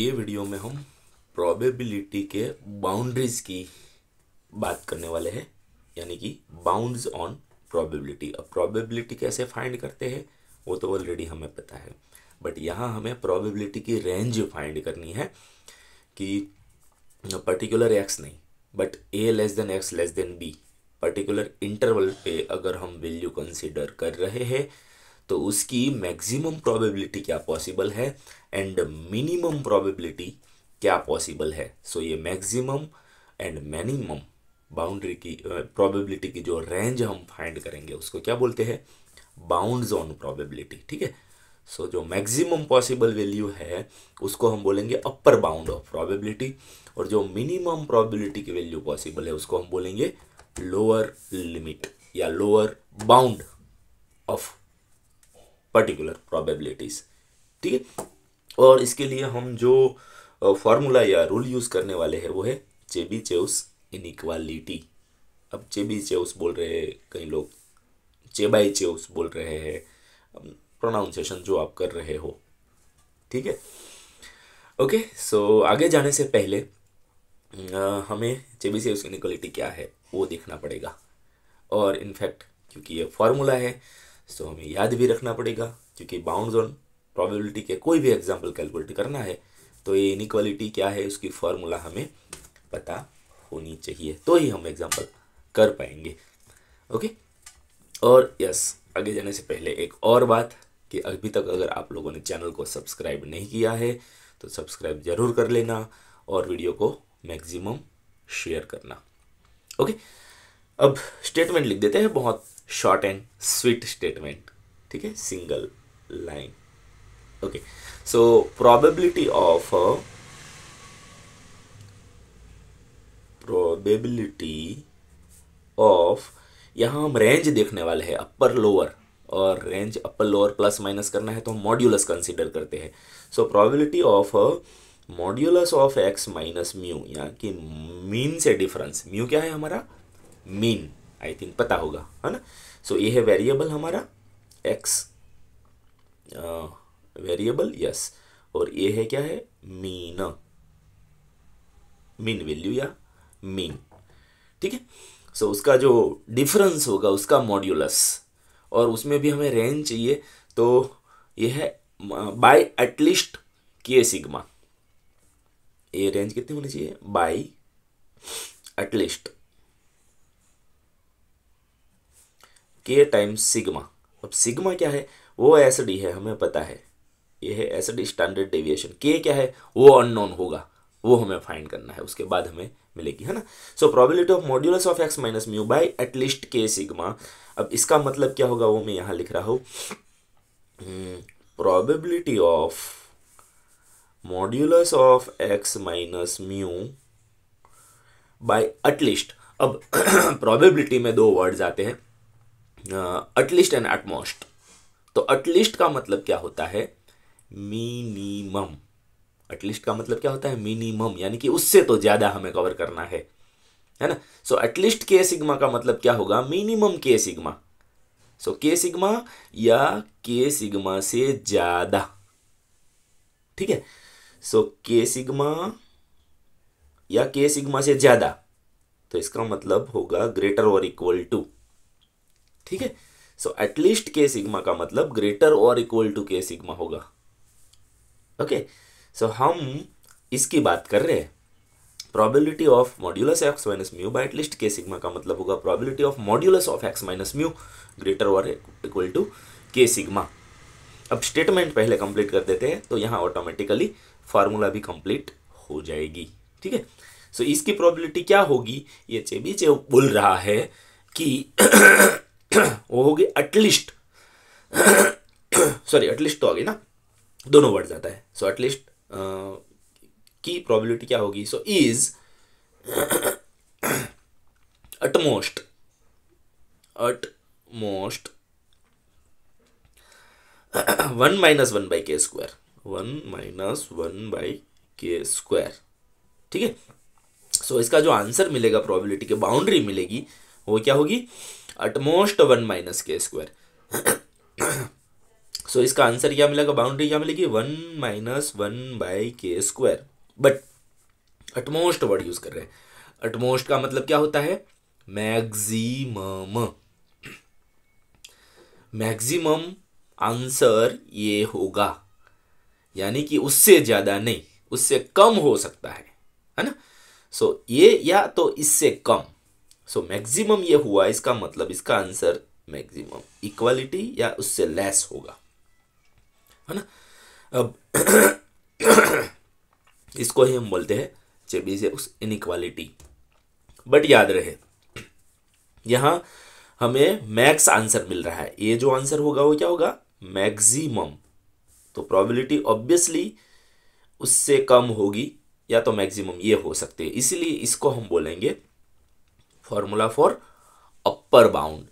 ये वीडियो में हम प्रोबेबिलिटी के बाउंड्रीज की बात करने वाले हैं यानी कि बाउंड्स ऑन प्रोबेबिलिटी अब प्रोबेबिलिटी कैसे फाइंड करते हैं वो तो ऑलरेडी हमें पता है बट यहाँ हमें प्रोबेबिलिटी की रेंज फाइंड करनी है कि पर्टिकुलर एक्स नहीं but A less than X less than B particular interval पे अगर हम वैल्यू कंसिडर कर रहे हैं तो उसकी मैक्सिमम प्रोबेबिलिटी क्या पॉसिबल है एंड मिनिमम प्रोबेबिलिटी क्या पॉसिबल है सो so, ये मैक्सिमम एंड मिनिमम बाउंड्री की प्रोबेबिलिटी uh, की जो रेंज हम फाइंड करेंगे उसको क्या बोलते हैं बाउंड जोन प्रोबेबिलिटी ठीक है सो so, जो मैक्सिमम पॉसिबल वैल्यू है उसको हम बोलेंगे अपर बाउंड ऑफ प्रोबेबिलिटी और जो मिनिमम प्रोबेबिलिटी की वैल्यू पॉसिबल है उसको हम बोलेंगे लोअर लिमिट या lower bound of particular probabilities ठीक है और इसके लिए हम जो फॉर्मूला या रूल यूज़ करने वाले हैं वो है चेबी चेउस इनइक्वालिटी अब चेबी चेउस बोल रहे हैं कई लोग चेबाई चेउस बोल रहे हैं प्रोनाउंसिएशन जो आप कर रहे हो ठीक है ओके सो आगे जाने से पहले आ, हमें चेबी चेउस इनइक्वालिटी क्या है वो देखना पड़ेगा और इनफैक्ट क्योंकि ये फॉर्मूला है सो हमें याद भी रखना पड़ेगा क्योंकि बाउंड ऑन प्रोबेबिलिटी के कोई भी एग्जाम्पल कैलकुलेट करना है तो ये इनिक्वालिटी क्या है उसकी फॉर्मूला हमें पता होनी चाहिए तो ही हम एग्जाम्पल कर पाएंगे ओके और यस आगे जाने से पहले एक और बात कि अभी तक अगर आप लोगों ने चैनल को सब्सक्राइब नहीं किया है तो सब्सक्राइब ज़रूर कर लेना और वीडियो को मैक्सिमम शेयर करना ओके अब स्टेटमेंट लिख देते हैं बहुत शॉर्ट एंड स्वीट स्टेटमेंट ठीक है single line okay so probability of probability of यहां हम रेंज देखने वाले हैं अपर लोअर और range upper lower plus minus करना है तो हम मॉड्यूलस कंसिडर करते हैं so probability of modulus of x minus mu यहाँ की मीन से डिफरेंस म्यू क्या है हमारा मीन आई थिंक पता होगा है ना सो so, ये है वेरिएबल हमारा एक्स वेरिएबल यस और ये है क्या है मीन मीन वैल्यू या मीन ठीक है सो उसका जो डिफरेंस होगा उसका मॉड्यूलस और उसमें भी हमें रेंज चाहिए तो ये है बाय एटलीस्ट के सिग्मा ये रेंज कितनी होनी चाहिए by at least K times sigma अब सिग्मा क्या है वो एस डी है हमें पता है ये है एस डी स्टैंडर्ड डेविएशन के क्या है वो अननोन होगा वो हमें फाइंड करना है उसके बाद हमें मिलेगी है ना so probability of modulus of x minus mu by at least K sigma अब इसका मतलब क्या होगा वो मैं यहाँ लिख रहा हूँ probability of modulus of x minus mu by at least अब प्रोबेबिलिटी में दो वर्ड्स आते हैं एटलीस्ट एंड एटमोस्ट तो एटलीस्ट का मतलब क्या होता है मिनिमम एटलीस्ट का मतलब क्या होता है मिनिमम यानी कि उससे तो ज़्यादा हमें कवर करना है है ना सो एटलीस्ट के सिग्मा का मतलब क्या होगा मिनिमम के सिग्मा सो के सिग्मा या के सिग्मा से ज़्यादा ठीक है सो के सिग्मा या के सिग्मा से ज़्यादा तो इसका मतलब होगा ग्रेटर और इक्वल टू ठीक है सो एटलीस्ट के सिग्मा का मतलब ग्रेटर और इक्वल टू के सिग्मा होगा ओके सो हम इसकी बात कर रहे हैं probability of modulus x minus mu by at least K sigma का मतलब होगा probability of modulus of x minus mu greater और इक्वल टू के सिग्मा अब स्टेटमेंट पहले कंप्लीट कर देते हैं तो यहाँ ऑटोमेटिकली फार्मूला भी कंप्लीट हो जाएगी ठीक है सो इसकी प्रोबेबिलिटी क्या होगी ये चेबी चे बोल रहा है कि वो होगी एटलीस्ट सॉरी एटलीस्ट तो आ गई ना दोनों वर्ड जाता है सो एटलीस्ट की प्रोबेबिलिटी क्या होगी so is at most at most one minus one by के square one minus one by के स्क्वायर ठीक है सो इसका जो आंसर मिलेगा प्रोबेबिलिटी के बाउंड्री मिलेगी वो क्या होगी मोस्ट वन माइनस के स्क्वायर सो इसका आंसर क्या मिलेगा बाउंड्री क्या मिलेगी वन माइनस वन बाई के square but at most word use कर रहे हैं अटमोस्ट का मतलब क्या होता है मैक्सिमम मैक्सिमम आंसर ये होगा यानी कि उससे ज़्यादा नहीं उससे कम हो सकता है है ना सो so, ये या तो इससे कम सो मैक्सिमम ये हुआ इसका मतलब इसका आंसर मैक्सिमम इक्वालिटी या उससे लेस होगा है ना अब इसको ही हम बोलते हैं चेबी से उस इनक्वालिटी बट याद रहे यहां हमें मैक्स आंसर मिल रहा है ये जो आंसर होगा वो क्या होगा मैक्सिमम तो प्रोबेबिलिटी ऑब्वियसली उससे कम होगी या तो मैक्सिमम ये हो सकते हैं इसीलिए इसको हम बोलेंगे formula for upper bound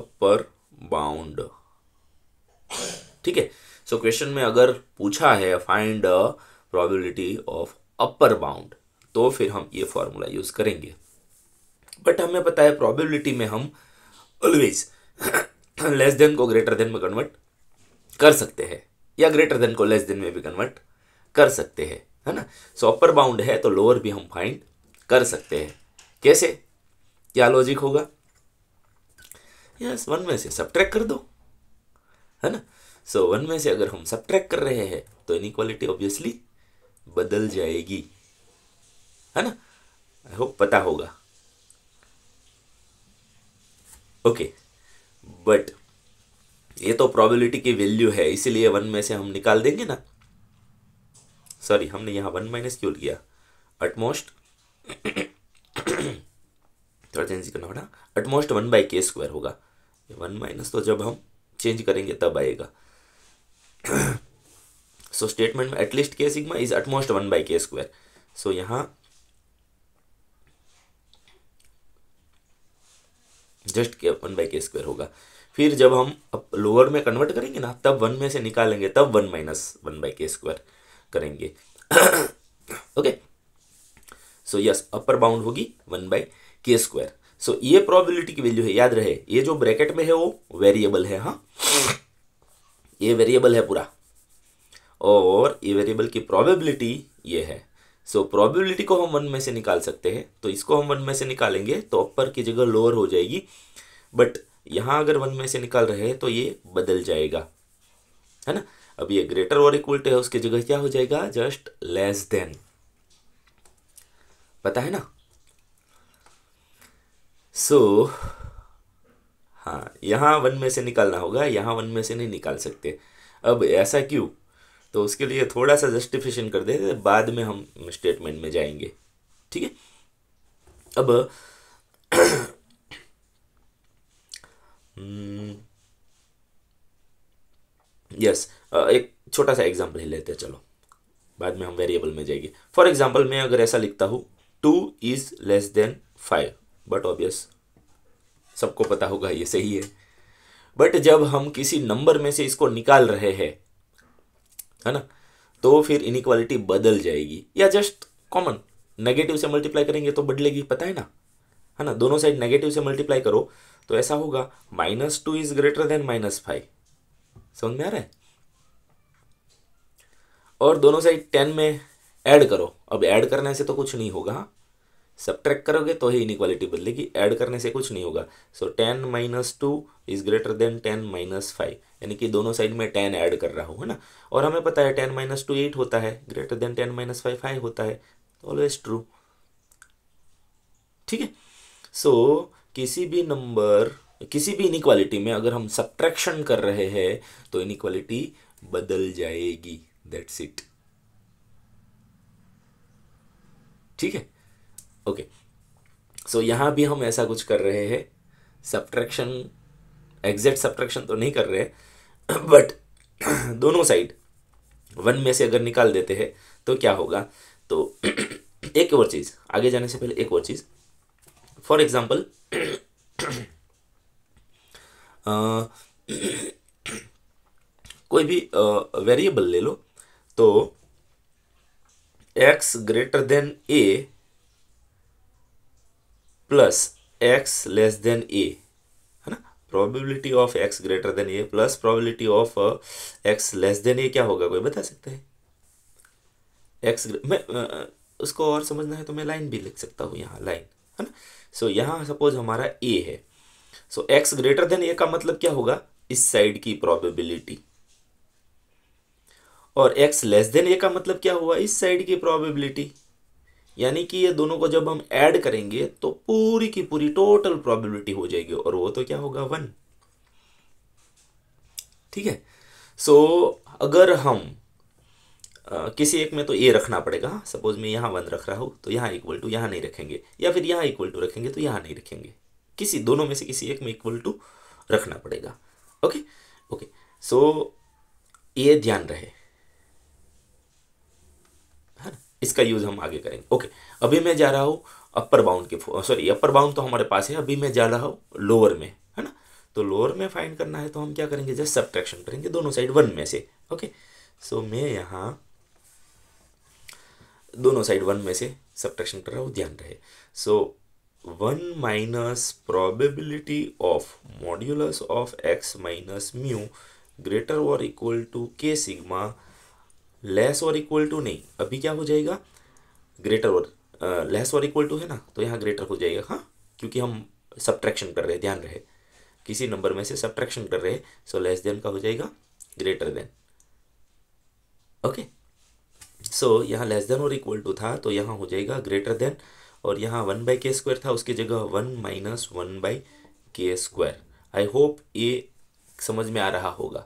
upper bound ठीक है सो क्वेश्चन में अगर पूछा है find probability of upper bound तो फिर हम ये फॉर्मूला यूज करेंगे बट हमें पता है प्रोबेबिलिटी में हम ऑलवेज लेस देन को ग्रेटर देन में कन्वर्ट कर सकते हैं या ग्रेटर देन को लेस देन में भी कन्वर्ट कर सकते हैं है ना सो अपर बाउंड है तो लोअर भी हम फाइंड कर सकते हैं कैसे क्या लॉजिक होगा यस वन में से सब कर दो है ना सो so, वन में से अगर हम सब कर रहे हैं तो इनक्वालिटी ऑब्वियसली बदल जाएगी है ना आई होप पता होगा ओके बट ये तो प्रोबेबिलिटी की वैल्यू है इसीलिए वन में से हम निकाल देंगे ना सॉरी हमने यहाँ वन माइनस क्यू लिया अटमोस्ट थोड़ा चेंज करना पड़ा वन बाई के स्क्वायर होगा वन माइनस तो जब हम चेंज करेंगे तब आएगा सो स्टेटमेंट में at least K sigma is at most one by के स्क्वायर सो यहाँ जस्ट के वन बाई के स्क्वायर होगा फिर जब हम लोअर में कन्वर्ट करेंगे ना तब वन में से निकालेंगे तब वन माइनस वन बाई के स्क्वायर करेंगे okay so yes upper bound होगी वन बाई के स्क्वायर सो ये प्रोबेबिलिटी की वैल्यू है याद रहे ये जो ब्रैकेट में है वो वेरिएबल है हाँ ये वेरिएबल है पूरा और ये वेरिएबल की प्रोबेबिलिटी ये है सो so, प्रोबेबिलिटी को हम वन में से निकाल सकते हैं तो इसको हम वन में से निकालेंगे तो अपर की जगह लोअर हो जाएगी बट यहाँ अगर वन में से निकाल रहे हैं तो ये बदल जाएगा है ना अब ये ग्रेटर और इक्वल टू है उसकी जगह क्या हो जाएगा जस्ट लेस देन पता है ना सो so, हाँ यहाँ वन में से निकालना होगा यहाँ वन में से नहीं निकाल सकते अब ऐसा क्यों तो उसके लिए थोड़ा सा जस्टिफिकेशन कर देते बाद में हम स्टेटमेंट में जाएंगे ठीक है अब हम्म, यस yes, uh, एक छोटा सा एग्जाम्पल ही लेते हैं चलो बाद में हम वेरिएबल में जाएंगे फॉर एग्जाम्पल मैं अगर ऐसा लिखता हूँ two is less than five but obvious सबको पता होगा ये सही है बट जब हम किसी नंबर में से इसको निकाल रहे हैं है ना तो फिर इनिक्वालिटी बदल जाएगी या जस्ट कॉमन नेगेटिव से मल्टीप्लाई करेंगे तो बदलेगी पता है ना है ना दोनों साइड नेगेटिव से मल्टीप्लाई करो तो ऐसा होगा minus two is greater than minus five समझ में आ रहा है और दोनों साइड टेन में ऐड करो अब ऐड करने से तो कुछ नहीं होगा सब हाँ। ट्रैक करोगे तो ही इनक्वालिटी बदलेगी ऐड करने से कुछ नहीं होगा so ten minus two is greater than ten minus five यानी कि दोनों साइड में टेन ऐड कर रहा हूँ है ना और हमें पता है टेन माइनस टू एट होता है greater than ten minus five five होता है ऑलवेज ट्रू ठीक है सो किसी भी नंबर किसी भी इनक्वालिटी में अगर हम सब्ट्रैक्शन कर रहे हैं तो इनक्वालिटी बदल जाएगी दैट्स इट ठीक है ओके सो यहां भी हम ऐसा कुछ कर रहे हैं सब्ट्रैक्शन एग्जैक्ट सब्ट्रैक्शन तो नहीं कर रहे हैं बट दोनों साइड वन में से अगर निकाल देते हैं तो क्या होगा तो एक और चीज़ आगे जाने से पहले एक और चीज़ फॉर एग्जाम्पल कोई भी वेरिएबल ले लो तो X greater than A plus X less than A है ना probability of x greater than A plus probability of X less than A क्या होगा कोई बता सकते हैं एक्स मैं उसको और समझना है तो मैं लाइन भी लिख सकता हूँ यहाँ लाइन है ना सो so, यहाँ सपोज हमारा ए है so x greater than A का मतलब क्या होगा इस साइड की प्रोबेबिलिटी और एक्स लेस देन ए का मतलब क्या हुआ इस साइड की प्रोबेबिलिटी यानी कि ये दोनों को जब हम ऐड करेंगे तो पूरी की पूरी टोटल प्रोबेबिलिटी हो जाएगी और वो तो क्या होगा वन ठीक है सो अगर हम आ, किसी एक में तो ए रखना पड़ेगा सपोज मैं यहां वन रख रहा हूं तो यहां इक्वल टू यहां नहीं रखेंगे या फिर यहां इक्वल टू रखेंगे तो यहां नहीं रखेंगे किसी दोनों में से किसी एक में इक्वल टू रखना पड़ेगा ओके ओके सो ये ध्यान रहे है ना इसका यूज़ हम आगे करेंगे ओके अभी मैं जा रहा हूं अपर बाउंड के सॉरी अपर बाउंड तो हमारे पास है अभी मैं जा रहा हूं लोअर में है ना तो लोअर में फाइंड करना है तो हम क्या करेंगे जस्ट सब्ट्रैक्शन करेंगे दोनों साइड वन में से ओके सो so, मैं यहां दोनों साइड वन में से सब्ट्रैक्शन कर रहा हूं ध्यान रहे so so, one minus probability of modulus of x minus mu greater और इक्वल टू के सिग्मा लेस और इक्वल टू नहीं अभी क्या हो जाएगा ग्रेटर और लेस और इक्वल टू है ना तो यहाँ ग्रेटर हो जाएगा हाँ क्योंकि हम सब्ट्रैक्शन कर रहे हैं ध्यान रहे किसी नंबर में से सब्ट्रैक्शन कर रहे हैं सो लेस देन का हो जाएगा ग्रेटर देन ओके सो यहाँ लेस देन और इक्वल टू था तो यहाँ हो जाएगा ग्रेटर देन और यहाँ वन बाई के स्क्वायर था उसकी जगह वन माइनस वन बाई के स्क्वायर आई होप ये समझ में आ रहा होगा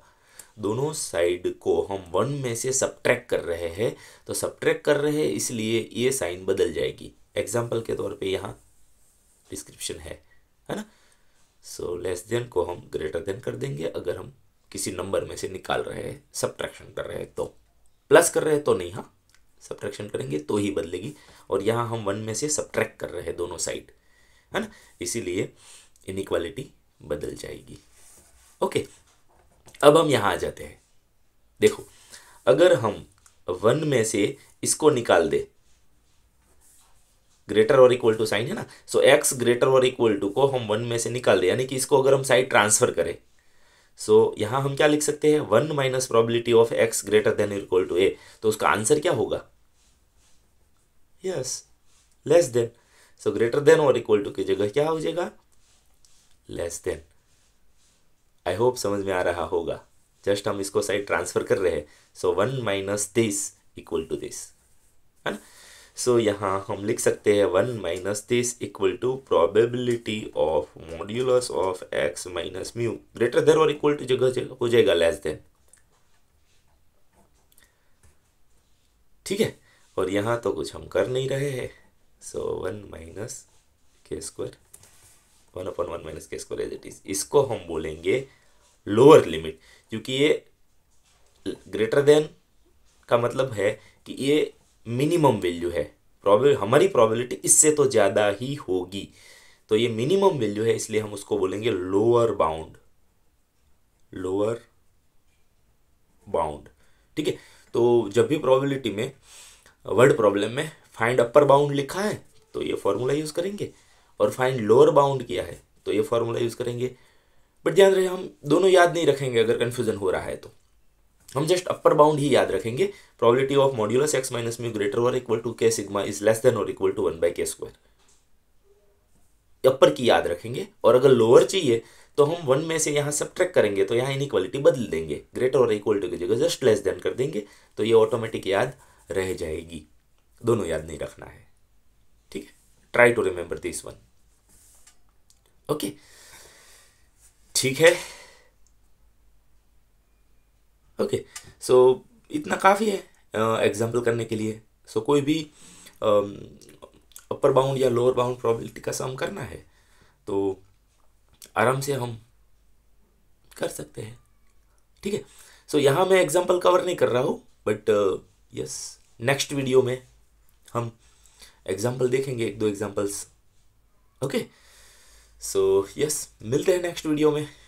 दोनों साइड को हम वन में से सब्ट्रैक कर रहे हैं तो सब्ट्रैक कर रहे हैं इसलिए ये साइन बदल जाएगी एग्जाम्पल के तौर पर यहाँ डिस्क्रिप्शन है है ना सो लेस देन को हम ग्रेटर देन कर देंगे अगर हम किसी नंबर में से निकाल रहे हैं सब्ट्रैक्शन कर रहे हैं तो प्लस कर रहे हैं तो नहीं हाँ सब्ट्रैक्शन करेंगे तो ही बदलेगी और यहाँ हम वन में से सब्ट्रैक्ट कर रहे हैं दोनों साइड है ना इसीलिए इनक्वालिटी बदल जाएगी ओके अब हम यहाँ आ जाते हैं देखो अगर हम वन में से इसको निकाल दे ग्रेटर और इक्वल टू साइन है ना सो एक्स ग्रेटर और इक्वल टू को हम वन में से निकाल दे यानी कि इसको अगर हम साइड ट्रांसफर करें सो so, यहाँ हम क्या लिख सकते हैं one minus probability of x greater than equal to a तो उसका आंसर क्या होगा yes less than so greater than और इक्वल टू की जगह क्या हो जाएगा लेस देन आई होप समझ में आ रहा होगा जस्ट हम इसको साइड ट्रांसफर कर रहे हैं so one minus this equal to this है ना सो यहाँ हम लिख सकते हैं one minus this equal to probability of modulus of x minus mu greater than और इक्वल टू जगह हो जाएगा लेस देन ठीक है और यहाँ तो कुछ हम कर नहीं रहे हैं सो वन माइनस के square one upon one minus के स्क्वायर एज इट इज इसको हम बोलेंगे लोअर लिमिट क्योंकि ये ग्रेटर देन का मतलब है कि ये मिनिमम वैल्यू है प्रॉबिल हमारी प्रॉबिलिटी इससे तो ज़्यादा ही होगी तो ये मिनिमम वैल्यू है इसलिए हम उसको बोलेंगे लोअर बाउंड लोअर बाउंड ठीक है तो जब भी प्रॉबिलिटी में वर्ड प्रॉब्लम में फाइंड अपर बाउंड लिखा है तो ये फॉर्मूला यूज़ करेंगे और फाइंड लोअर बाउंड किया है तो ये फॉर्मूला यूज़ करेंगे बट ध्यान रहे हम दोनों याद नहीं रखेंगे अगर कन्फ्यूज़न हो रहा है तो हम जस्ट अपर बाउंड ही याद रखेंगे probability of modulus x minus mu greater और इक्वल टू के सिग्मा इज लेस देन और इक्वल टू वन बाई के स्क्वायर अपर की याद रखेंगे और अगर लोअर चाहिए तो हम वन में से यहाँ सब्ट्रैक्ट करेंगे तो यहाँ इनक्वालिटी बदल देंगे ग्रेटर और इक्वल टू की जगह जस्ट लेस देन कर देंगे तो ये ऑटोमेटिक याद रह जाएगी दोनों याद नहीं रखना है ठीक है try to remember this one okay ठीक है ओके सो इतना काफ़ी है एग्जाम्पल करने के लिए सो so, कोई भी अपर बाउंड या लोअर बाउंड प्रोबेबिलिटी का सम करना है तो आराम से हम कर सकते हैं ठीक है सो so, यहाँ मैं एग्जाम्पल कवर नहीं कर रहा हूँ बट यस नेक्स्ट वीडियो में हम एग्जाम्पल देखेंगे एक दो एग्जाम्पल्स ओके सो यस मिलते हैं नेक्स्ट वीडियो में